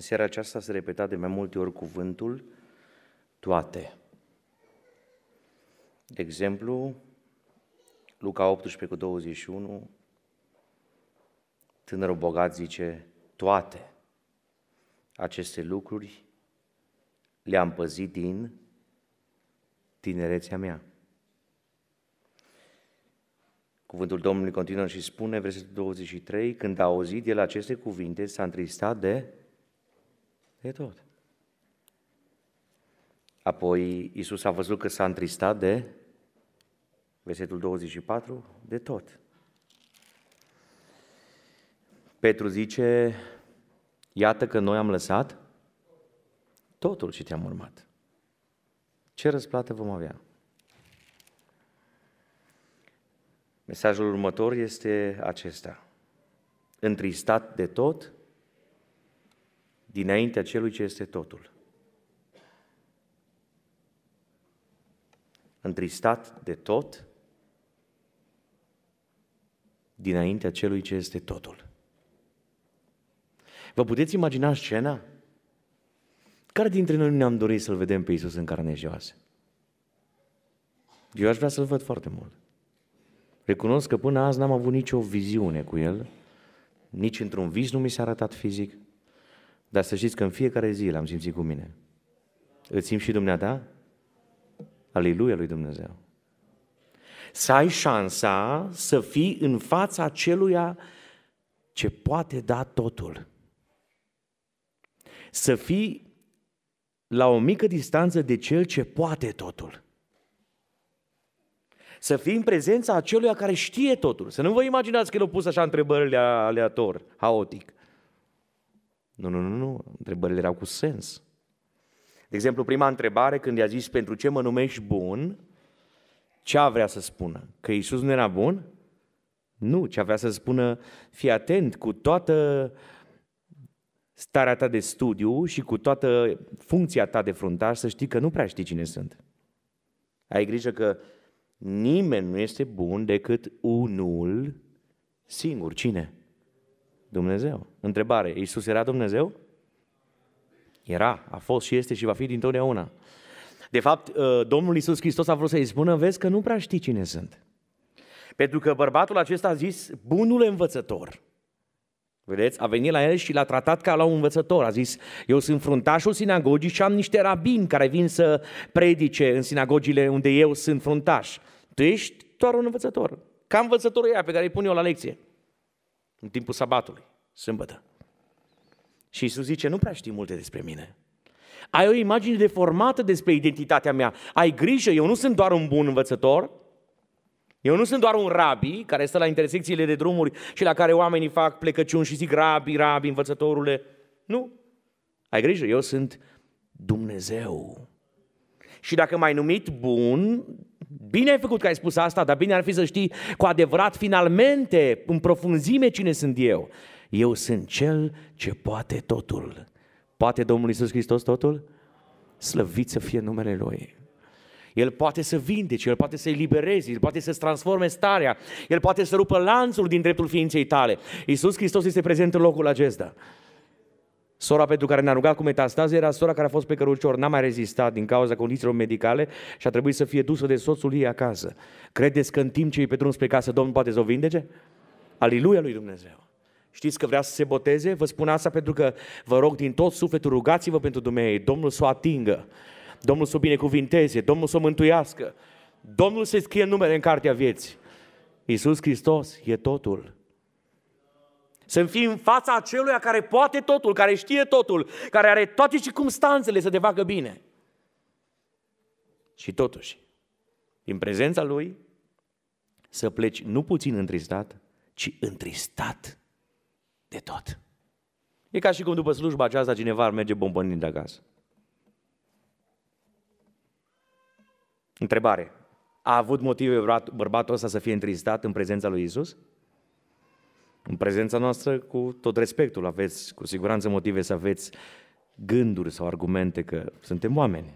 În seara aceasta se repeta de mai multe ori cuvântul toate. De exemplu, Luca 18 cu 21, tânărul bogat zice, toate aceste lucruri le-am păzit din tinerețea mea. Cuvântul Domnului continuă și spune, versetul 23, când a auzit el aceste cuvinte, s-a întristat de E tot. Apoi Isus a văzut că s-a întristat de, versetul 24, de tot. Petru zice, iată că noi am lăsat totul și te-am urmat. Ce răsplată vom avea? Mesajul următor este acesta. Întristat de tot, dinaintea celui ce este totul. Întristat de tot, dinaintea celui ce este totul. Vă puteți imagina scena? Care dintre noi nu ne-am dorit să-L vedem pe Iisus în carne joasă? Eu aș vrea să-L văd foarte mult. Recunosc că până azi n-am avut nicio viziune cu El, nici într-un vis nu mi s-a arătat fizic, dar să știți că în fiecare zi l-am simțit cu mine. Îl simți și dumneata? Aleluia lui Dumnezeu. Să ai șansa să fii în fața celuia ce poate da totul. Să fii la o mică distanță de cel ce poate totul. Să fii în prezența acelui care știe totul. Să nu vă imaginați că l-a pus așa întrebările aleator, haotic. Nu, nu, nu, nu. Întrebările erau cu sens. De exemplu, prima întrebare, când i-a zis, pentru ce mă numești bun, ce a vrea să spună? Că Isus nu era bun? Nu, ce avea să spună, fii atent cu toată starea ta de studiu și cu toată funcția ta de fruntaș să știi că nu prea știi cine sunt. Ai grijă că nimeni nu este bun decât unul singur. Cine? Dumnezeu. Întrebare, Iisus era Dumnezeu? Era, a fost și este și va fi dintotdeauna. De fapt, uh, Domnul Iisus Hristos a vrut să-i spună, vezi că nu prea știi cine sunt. Pentru că bărbatul acesta a zis, bunul învățător. Vedeți? A venit la el și l-a tratat ca la un învățător. A zis, eu sunt fruntașul sinagogii și am niște rabini care vin să predice în sinagogile unde eu sunt fruntaș. Tu ești doar un învățător. Ca învățătorul ea pe care îi pun eu la lecție în timpul sabatului, sâmbătă. Și Isus zice, nu prea știi multe despre mine. Ai o imagine deformată despre identitatea mea. Ai grijă, eu nu sunt doar un bun învățător, eu nu sunt doar un rabi care stă la intersecțiile de drumuri și la care oamenii fac plecăciuni și zic rabi, rabi, învățătorule. Nu. Ai grijă, eu sunt Dumnezeu. Și dacă m-ai numit bun, Bine ai făcut că ai spus asta, dar bine ar fi să știi cu adevărat, finalmente, în profunzime cine sunt eu. Eu sunt cel ce poate totul. Poate Domnul Isus Hristos totul? Slăvit să fie numele Lui. El poate să vindece, El poate să elibereze, El poate să-ți transforme starea, El poate să rupă lanțul din dreptul ființei tale. Iisus Hristos este prezent în locul acesta. Sora pentru care ne-a rugat cu metastaze era sora care a fost pe cărucior, n-a mai rezistat din cauza condițiilor medicale și a trebuit să fie dusă de soțul ei acasă. Credeți că în timp ce e pe drum spre casă, Domnul poate să o vindece? Aliluia lui Dumnezeu! Știți că vrea să se boteze? Vă spun asta pentru că vă rog din tot sufletul, rugați-vă pentru Dumnezeu, Domnul să o atingă, Domnul să o binecuvinteze, Domnul să o mântuiască, Domnul să scrie numere în cartea vieții. Iisus Hristos e totul. Să fii în fața acelui care poate totul, care știe totul, care are toate circumstanțele să te facă bine. Și totuși, din prezența Lui, să pleci nu puțin întristat, ci întristat de tot. E ca și cum după slujba aceasta cineva ar merge bombănind de acasă. Întrebare. A avut motive bărbatul ăsta să fie întristat în prezența lui Isus? în prezența noastră, cu tot respectul aveți, cu siguranță motive să aveți gânduri sau argumente că suntem oameni.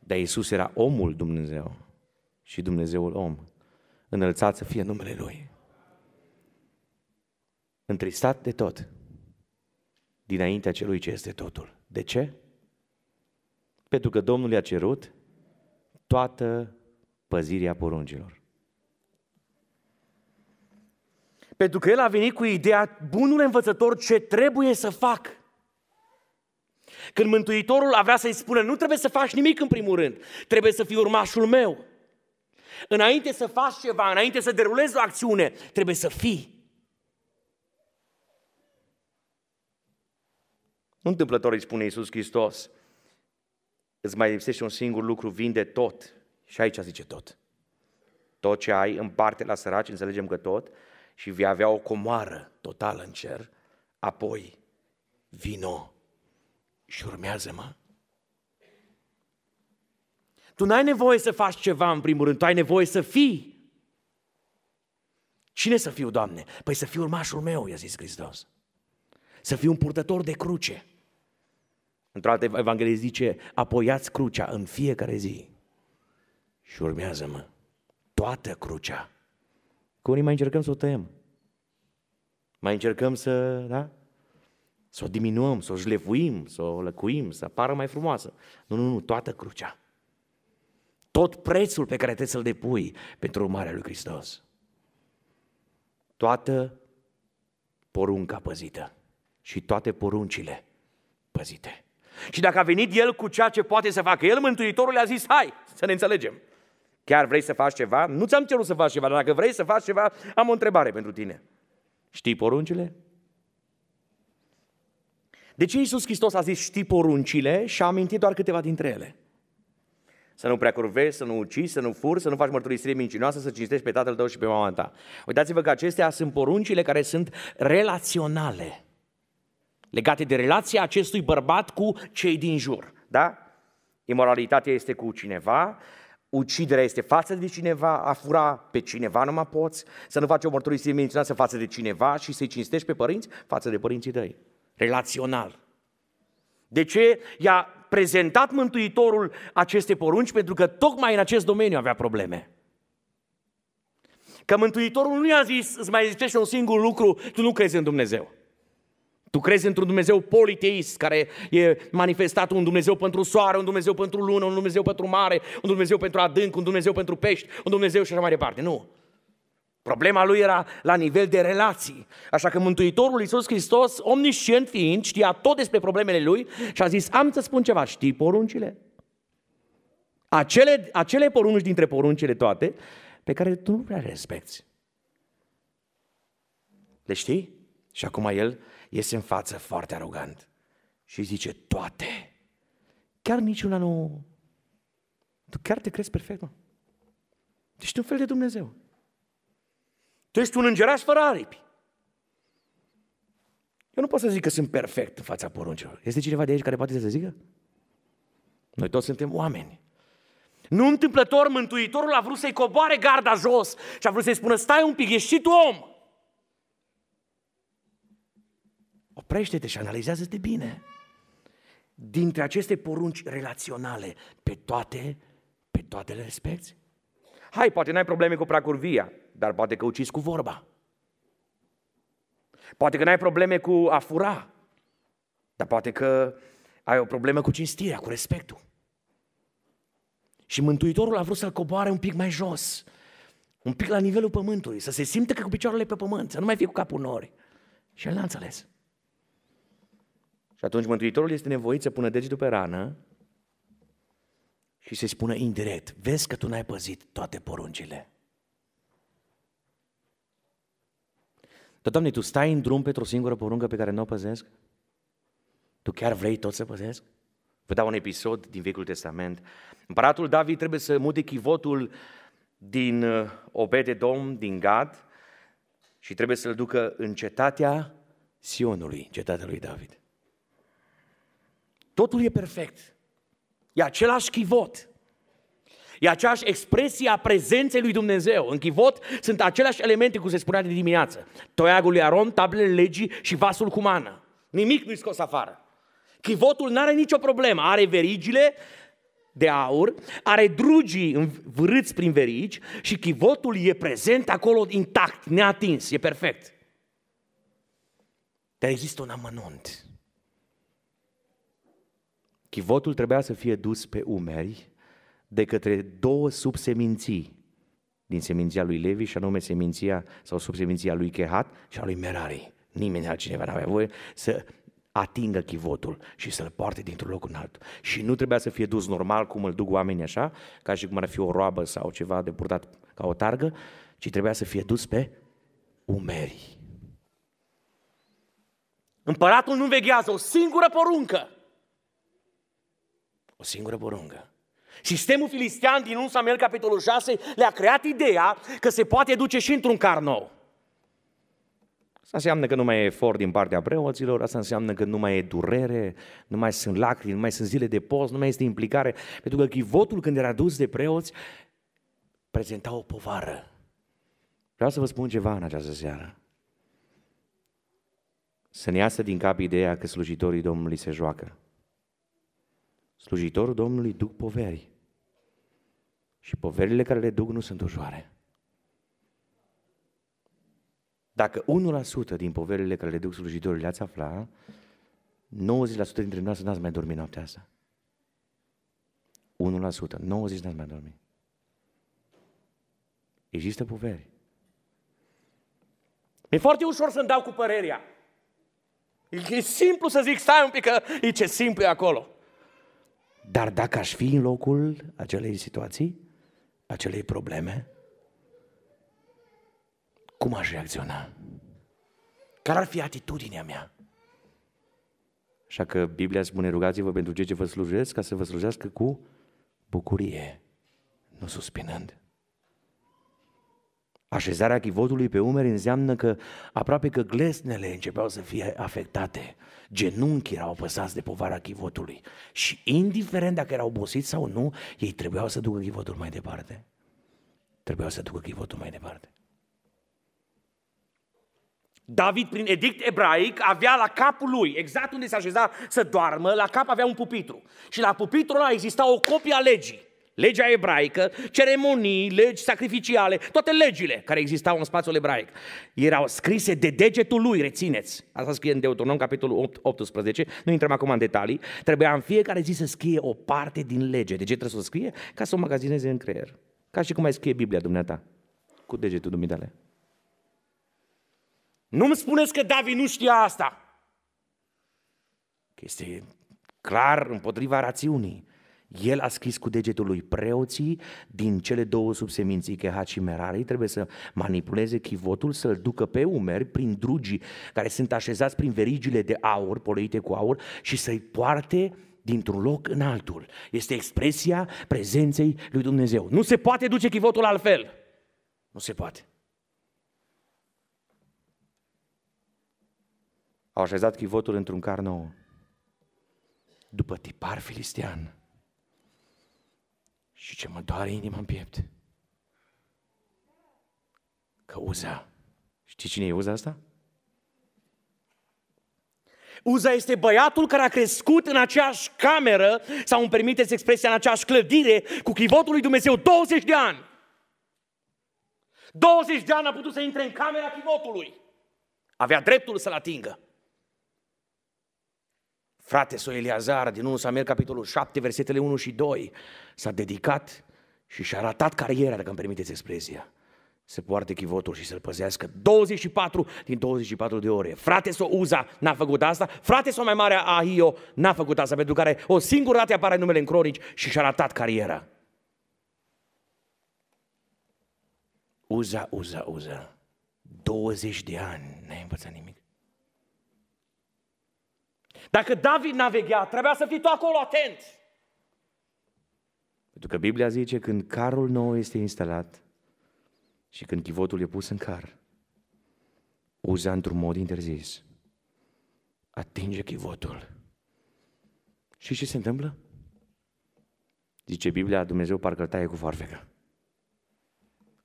Dar Iisus era omul Dumnezeu și Dumnezeul om. Înălțat să fie numele Lui. Întristat de tot, dinaintea celui ce este totul. De ce? Pentru că Domnul i-a cerut toată păzirea poruncilor. Pentru că el a venit cu ideea, bunul învățător, ce trebuie să fac. Când Mântuitorul avea să-i spună, nu trebuie să faci nimic în primul rând, trebuie să fii urmașul meu. Înainte să faci ceva, înainte să derulezi o acțiune, trebuie să fii. Nu întâmplător îi spune Iisus Hristos, îți mai lipsește un singur lucru, vinde tot. Și aici zice tot. Tot ce ai, împarte la săraci, înțelegem că tot, și vei avea o comoară totală în cer, apoi vino și urmează-mă. Tu n-ai nevoie să faci ceva în primul rând, tu ai nevoie să fii. Cine să fiu, Doamne? Păi să fiu urmașul meu, i-a zis Hristos. Să fiu un purtător de cruce. Într-o altă evanghelie zice, apoiați crucea în fiecare zi și urmează-mă. Toată crucea Că unii mai încercăm să o tăiem. Mai încercăm să, da? Să o diminuăm, să o jlefuim, să o lăcuim, să apară mai frumoasă. Nu, nu, nu, toată crucea. Tot prețul pe care trebuie să-l depui pentru urmarea lui Hristos. Toată porunca păzită și toate poruncile păzite. Și dacă a venit el cu ceea ce poate să facă el, Mântuitorul le-a zis, hai să ne înțelegem. Chiar vrei să faci ceva? Nu ți-am cerut să faci ceva, dar dacă vrei să faci ceva, am o întrebare pentru tine. Știi poruncile? De ce Iisus Hristos a zis știi poruncile și a amintit doar câteva dintre ele? Să nu prea curvezi, să nu ucizi, să nu furi, să nu faci mărturisire mincinoasă, să cinstești pe tatăl tău și pe mama ta. Uitați-vă că acestea sunt poruncile care sunt relaționale, legate de relația acestui bărbat cu cei din jur. Da? Imoralitatea este cu cineva, uciderea este față de cineva, a fura pe cineva nu mai poți, să nu faci o mărturisire menționată față de cineva și să-i cinstești pe părinți față de părinții tăi. Relațional. De ce i-a prezentat Mântuitorul aceste porunci? Pentru că tocmai în acest domeniu avea probleme. Că Mântuitorul nu i-a zis, îți mai zicește un singur lucru, tu nu crezi în Dumnezeu. Tu crezi într-un Dumnezeu politeist care e manifestat un Dumnezeu pentru soare, un Dumnezeu pentru lună, un Dumnezeu pentru mare, un Dumnezeu pentru adânc, un Dumnezeu pentru pești, un Dumnezeu și așa mai departe. Nu. Problema lui era la nivel de relații. Așa că Mântuitorul Iisus Hristos, omniscient fiind, știa tot despre problemele lui și a zis, am să spun ceva, știi poruncile? Acele, acele porunci dintre poruncile toate pe care tu nu prea respecti. Le știi? Și acum el iese în față foarte arogant și zice toate. Chiar niciuna nu... Tu chiar te crezi perfect, mă? Ești un fel de Dumnezeu. Tu ești un îngeraș fără aripi. Eu nu pot să zic că sunt perfect în fața poruncilor. Este cineva de aici care poate să zică? Noi toți suntem oameni. Nu întâmplător, Mântuitorul a vrut să-i coboare garda jos și a vrut să-i spună, stai un pic, ești și tu om. oprește-te și analizează-te bine. Dintre aceste porunci relaționale, pe toate, pe toate le respecti? Hai, poate n-ai probleme cu pracurvia, dar poate că ucizi cu vorba. Poate că n-ai probleme cu a fura, dar poate că ai o problemă cu cinstirea, cu respectul. Și Mântuitorul a vrut să-l coboare un pic mai jos, un pic la nivelul pământului, să se simtă că cu picioarele pe pământ, să nu mai fie cu capul nori. Și el n-a înțeles. Și atunci Mântuitorul este nevoit să pună degetul pe rană și să-i spună indirect, vezi că tu n-ai păzit toate poruncile. Dar, Doamne, Tu stai în drum pentru o singură poruncă pe care nu o păzesc? Tu chiar vrei tot să păzesc? Vă dau un episod din Vechiul Testament. Împăratul David trebuie să mute chivotul din uh, Domn din Gad, și trebuie să-l ducă în cetatea Sionului, cetatea lui David. Totul e perfect. E același chivot. E aceeași expresie a prezenței lui Dumnezeu. În chivot sunt aceleași elemente, cum se spunea de dimineață. Toiagul lui Aron, tablele legii și vasul cu mană. Nimic nu-i scos afară. Chivotul nu are nicio problemă. Are verigile de aur, are drugii învârâți prin verigi și chivotul e prezent acolo intact, neatins, e perfect. Dar există un amănunt. Chivotul trebuia să fie dus pe umeri de către două subseminții din seminția lui Levi și anume seminția sau subseminția lui Chehat și a lui Merari. Nimeni altcineva n-avea voie să atingă chivotul și să-l poarte dintr-un loc în altul. Și nu trebuia să fie dus normal cum îl duc oamenii așa, ca și cum ar fi o roabă sau ceva de purtat ca o targă, ci trebuia să fie dus pe umeri. Împăratul nu veghează o singură poruncă o singură poruncă. Sistemul filistean din 1 Samuel capitolul 6 le-a creat ideea că se poate duce și într-un car nou. Asta înseamnă că nu mai e efort din partea preoților, asta înseamnă că nu mai e durere, nu mai sunt lacrimi, nu mai sunt zile de post, nu mai este implicare. Pentru că chivotul când era dus de preoți prezenta o povară. Vreau să vă spun ceva în această seară. Să ne iasă din cap ideea că slujitorii Domnului se joacă. Slujitorul Domnului duc poveri. Și poverile care le duc nu sunt ușoare. Dacă 1% din poverile care le duc slujitorii le-ați afla, 90% dintre noi n-ați mai dormit noaptea asta. 1%, 90% n-ați mai dormit. Există poveri. E foarte ușor să-mi dau cu părerea. E simplu să zic, stai un pic, că e ce simplu e acolo. Dar dacă aș fi în locul acelei situații, acelei probleme, cum aș reacționa? Care ar fi atitudinea mea? Așa că Biblia spune, rugați-vă pentru cei ce vă slujesc, ca să vă slujească cu bucurie, nu suspinând. Așezarea chivotului pe umeri înseamnă că aproape că glesnele începeau să fie afectate. Genunchii erau apăsați de povara chivotului și indiferent dacă erau obosiți sau nu, ei trebuiau să ducă chivotul mai departe. Trebuiau să ducă chivotul mai departe. David, prin edict ebraic, avea la capul lui, exact unde se așeza să doarmă, la cap avea un pupitru. Și la pupitru ăla exista o copie a legii legea ebraică, ceremonii, legi sacrificiale, toate legile care existau în spațiul ebraic. Erau scrise de degetul lui, rețineți. Asta scrie în Deuteronom, capitolul 8, 18. Nu intrăm acum în detalii. Trebuia în fiecare zi să scrie o parte din lege. De ce trebuie să o scrie? Ca să o magazineze în creier. Ca și cum ai scrie Biblia dumneata. Cu degetul dumitale. Nu-mi spuneți că David nu știa asta. Că este clar împotriva rațiunii. El a scris cu degetul lui preoții din cele două subseminții, că și Merari, trebuie să manipuleze chivotul, să-l ducă pe umeri prin drugii care sunt așezați prin verigile de aur, poleite cu aur, și să-i poarte dintr-un loc în altul. Este expresia prezenței lui Dumnezeu. Nu se poate duce chivotul altfel. Nu se poate. Au așezat chivotul într-un car nou. După tipar filistean, și ce mă doare inima în piept? Că Uza, știi cine e Uza asta? Uza este băiatul care a crescut în aceeași cameră, sau îmi permiteți expresia, în aceeași clădire, cu chivotul lui Dumnezeu 20 de ani. 20 de ani a putut să intre în camera chivotului. Avea dreptul să-l atingă frate său Eliazar din 1 Samuel, capitolul 7, versetele 1 și 2, s-a dedicat și și-a ratat cariera, dacă îmi permiteți expresia. Se poartă chivotul și să-l păzească 24 din 24 de ore. Frate său Uza n-a făcut asta, frate său mai mare Ahio n-a făcut asta, pentru care o singură dată apare numele în cronici și și-a ratat cariera. Uza, uza, uza. 20 de ani, n-ai învățat nimic. Dacă David navighea, trebuia să fii tu acolo atent. Pentru că Biblia zice când carul nou este instalat și când chivotul e pus în car, uza într-un mod interzis. Atinge chivotul. Și ce se întâmplă? Zice Biblia, Dumnezeu parcă îl taie cu farfecă.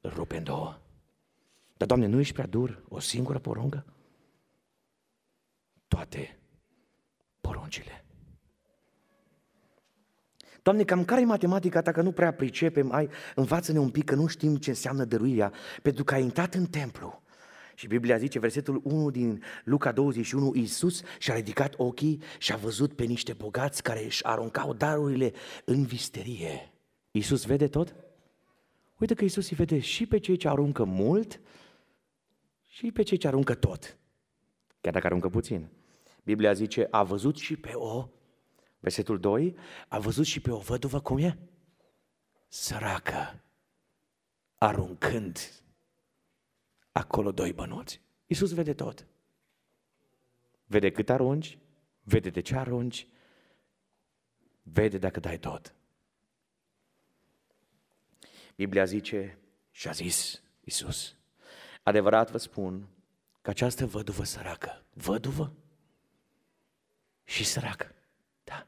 Îl rupe în două. Dar, Doamne, nu ești prea dur? O singură poruncă? Toate mijloacele. Doamne, cam care e matematica ta că nu prea pricepem? Ai, învață-ne un pic că nu știm ce înseamnă dăruirea, pentru că ai intrat în templu. Și Biblia zice, versetul 1 din Luca 21, Iisus și-a ridicat ochii și a văzut pe niște bogați care își aruncau darurile în visterie. Iisus vede tot? Uite că Iisus îi vede și pe cei ce aruncă mult și pe cei ce aruncă tot. Chiar dacă aruncă puțin. Biblia zice, a văzut și pe o, versetul 2, a văzut și pe o văduvă cum e? Săracă, aruncând acolo doi bănuți. Iisus vede tot. Vede cât arunci, vede de ce arunci, vede dacă dai tot. Biblia zice și a zis Iisus, adevărat vă spun că această văduvă săracă, văduvă, și sărac. Da.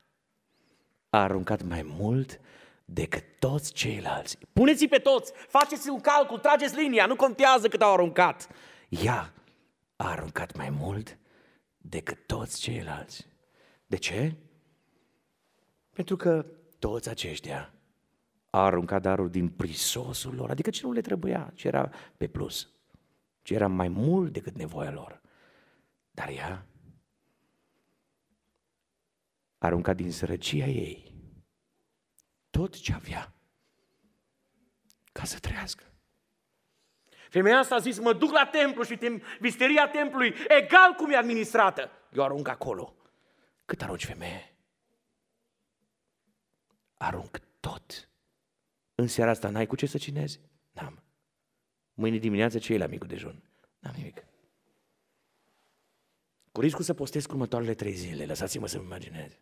A aruncat mai mult decât toți ceilalți. Puneți-i pe toți, faceți un calcul, trageți linia, nu contează cât au aruncat. Ea a aruncat mai mult decât toți ceilalți. De ce? Pentru că toți aceștia a aruncat darul din prisosul lor, adică ce nu le trebuia, ce era pe plus, ce era mai mult decât nevoia lor. Dar ea arunca din sărăcia ei tot ce avea ca să trăiască. Femeia asta a zis, mă duc la templu și tem- visteria templului, egal cum e administrată, eu arunc acolo. Cât arunci, femeie? Arunc tot. În seara asta n-ai cu ce să cinezi? N-am. Mâine dimineață ce e la micul dejun? N-am nimic. Cu riscul să postez următoarele trei zile, lăsați-mă să-mi imaginez.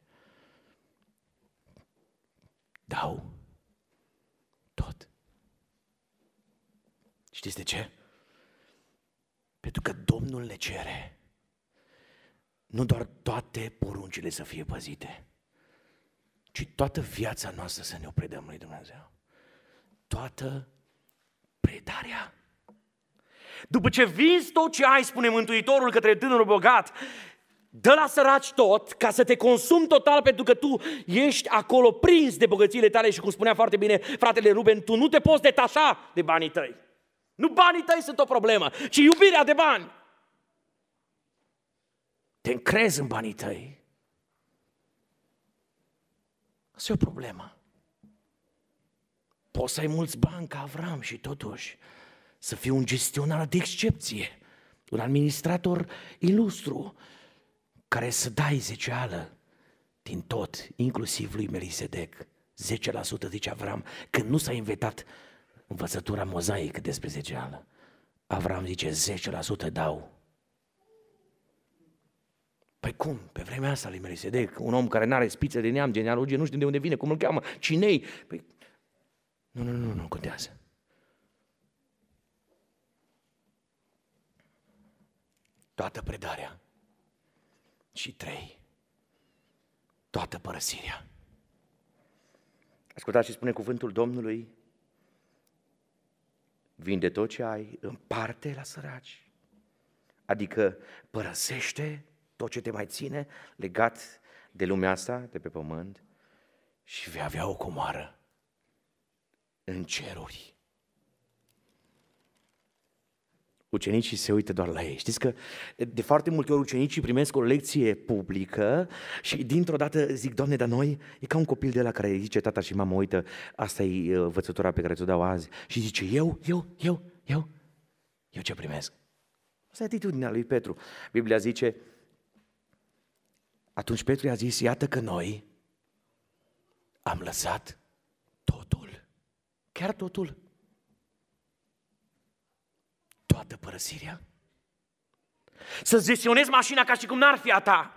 Dau tot. Știți de ce? Pentru că Domnul le cere nu doar toate poruncile să fie păzite, ci toată viața noastră să ne o predăm lui Dumnezeu. Toată predarea. După ce vinzi tot ce ai, spune Mântuitorul către tânărul bogat, Dă la săraci tot ca să te consumi total pentru că tu ești acolo prins de bogățiile tale și cum spunea foarte bine fratele Ruben, tu nu te poți detașa de banii tăi. Nu banii tăi sunt o problemă, ci iubirea de bani. Te încrezi în banii tăi. Asta e o problemă. Poți să ai mulți bani ca Avram și totuși să fii un gestionar de excepție, un administrator ilustru, care să dai zeceală din tot, inclusiv lui Melisedec, 10% zice Avram, când nu s-a inventat învățătura mozaică despre zeceală. Avram zice, 10% dau. Păi cum? Pe vremea asta lui Melisedec, un om care nu are spiță de neam, genealogie, nu știu de unde vine, cum îl cheamă, cine Păi... nu, Nu, nu, nu, nu contează. Toată predarea și trei. Toată părăsirea. Ascultați și spune cuvântul Domnului, vinde tot ce ai, împarte la săraci. Adică părăsește tot ce te mai ține legat de lumea asta, de pe pământ, și vei avea o comoară în ceruri. ucenicii se uită doar la ei. Știți că de foarte multe ori ucenicii primesc o lecție publică și dintr-o dată zic, Doamne, dar noi e ca un copil de la care zice tata și mama, uită, asta e uh, învățătura pe care ți-o dau azi. Și zice, eu, eu, eu, eu, eu ce primesc? Asta e atitudinea lui Petru. Biblia zice, atunci Petru i-a zis, iată că noi am lăsat totul. Chiar totul toată părăsirea? Să-ți gestionezi mașina ca și cum n-ar fi a ta.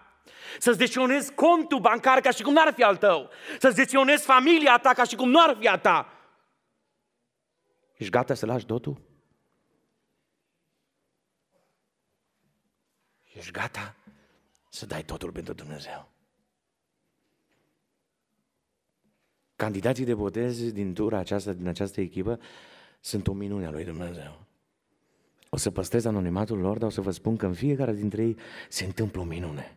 Să-ți gestionezi contul bancar ca și cum n-ar fi al tău. Să-ți gestionezi familia ta ca și cum n ar fi a ta. Ești gata să lași totul? Ești gata să dai totul pentru Dumnezeu. Candidații de botez din tura aceasta, din această echipă, sunt o minune a lui Dumnezeu o să păstrez anonimatul lor, dar o să vă spun că în fiecare dintre ei se întâmplă o minune.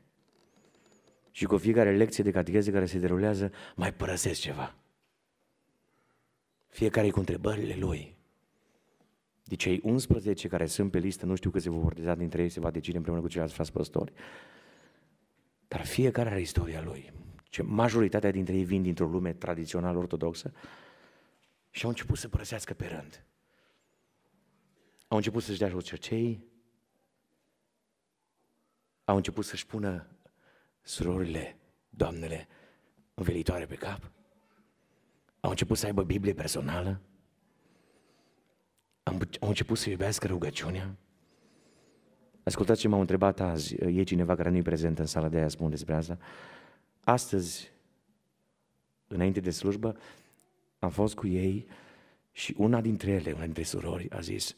Și cu fiecare lecție de catecheze care se derulează, mai părăsesc ceva. Fiecare cu întrebările lui. De deci cei 11 care sunt pe listă, nu știu că se vor portiza dintre ei, se va decide împreună cu ceilalți frați păstori. Dar fiecare are istoria lui. Ce majoritatea dintre ei vin dintr-o lume tradițională ortodoxă și au început să părăsească pe rând. Au început să-și dea cercei, au început să-și pună surorile, doamnele, învelitoare pe cap, au început să aibă Biblie personală, au început să iubească rugăciunea. Ascultați ce m-au întrebat azi, e cineva care nu-i prezent în sala de aia, spun despre asta. Astăzi, înainte de slujbă, am fost cu ei și una dintre ele, una dintre surori, a zis,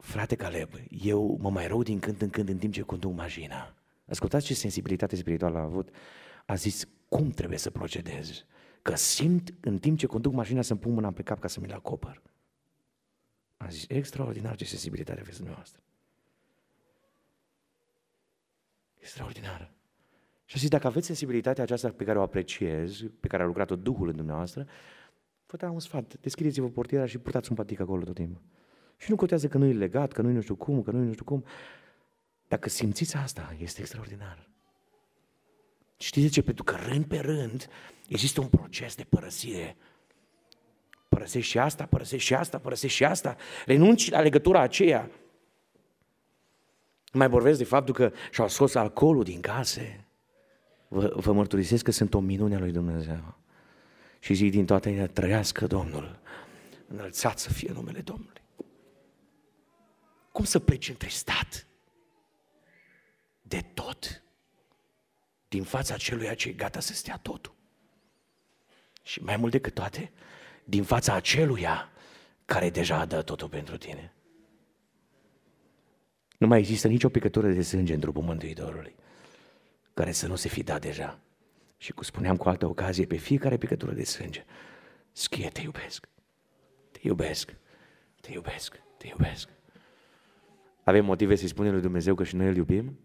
frate Caleb, eu mă mai rău din când în când în timp ce conduc mașina. Ascultați ce sensibilitate spirituală a avut. A zis, cum trebuie să procedez? Că simt în timp ce conduc mașina să-mi pun mâna pe cap ca să mi-l acopăr. A zis, extraordinar ce sensibilitate aveți dumneavoastră. Extraordinar. Și a zis, dacă aveți sensibilitatea aceasta pe care o apreciez, pe care a lucrat-o Duhul în dumneavoastră, vă dau un sfat, deschideți-vă portiera și purtați un patic acolo tot timpul. Și nu contează că nu e legat, că nu e nu știu cum, că nu e nu știu cum. Dacă simțiți asta, este extraordinar. Știți de ce? Pentru că rând pe rând există un proces de părăsire. Părăsești și asta, părăsești și asta, părăsești și asta. Renunci la legătura aceea. Mai vorbesc de faptul că și-au scos alcoolul din case. Vă, vă mărturisesc că sunt o minune a lui Dumnezeu. Și zic din toată inima, trăiască Domnul. Înălțat să fie numele Domnului. Cum să pleci întristat? De tot. Din fața celuia ce e gata să stea totul. Și mai mult decât toate, din fața aceluia care deja a dat totul pentru tine. Nu mai există nicio picătură de sânge în trupul Mântuitorului care să nu se fi dat deja. Și cum spuneam cu altă ocazie, pe fiecare picătură de sânge, scrie, te iubesc, te iubesc, te iubesc, te iubesc. Avem motive să-i spunem lui Dumnezeu că și noi îl iubim?